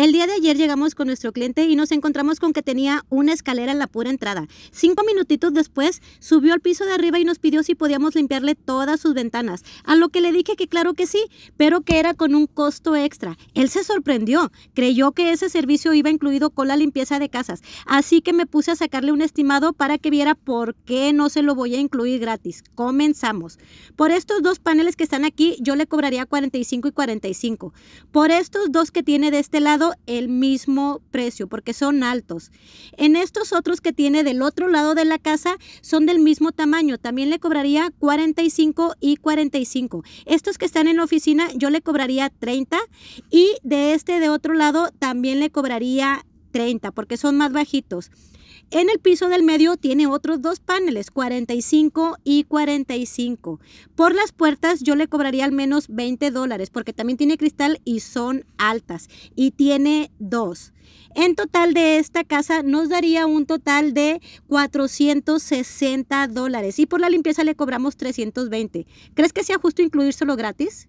El día de ayer llegamos con nuestro cliente y nos encontramos con que tenía una escalera en la pura entrada. Cinco minutitos después subió al piso de arriba y nos pidió si podíamos limpiarle todas sus ventanas, a lo que le dije que claro que sí, pero que era con un costo extra. Él se sorprendió, creyó que ese servicio iba incluido con la limpieza de casas, así que me puse a sacarle un estimado para que viera por qué no se lo voy a incluir gratis. Comenzamos. Por estos dos paneles que están aquí, yo le cobraría 45 y 45. Por estos dos que tiene de este lado, el mismo precio porque son altos. En estos otros que tiene del otro lado de la casa son del mismo tamaño. También le cobraría 45 y 45. Estos que están en la oficina yo le cobraría 30 y de este de otro lado también le cobraría 30 porque son más bajitos. En el piso del medio tiene otros dos paneles, 45 y 45. Por las puertas yo le cobraría al menos 20 dólares porque también tiene cristal y son altas y tiene dos. En total de esta casa nos daría un total de 460 dólares y por la limpieza le cobramos 320. ¿Crees que sea justo incluírselo gratis?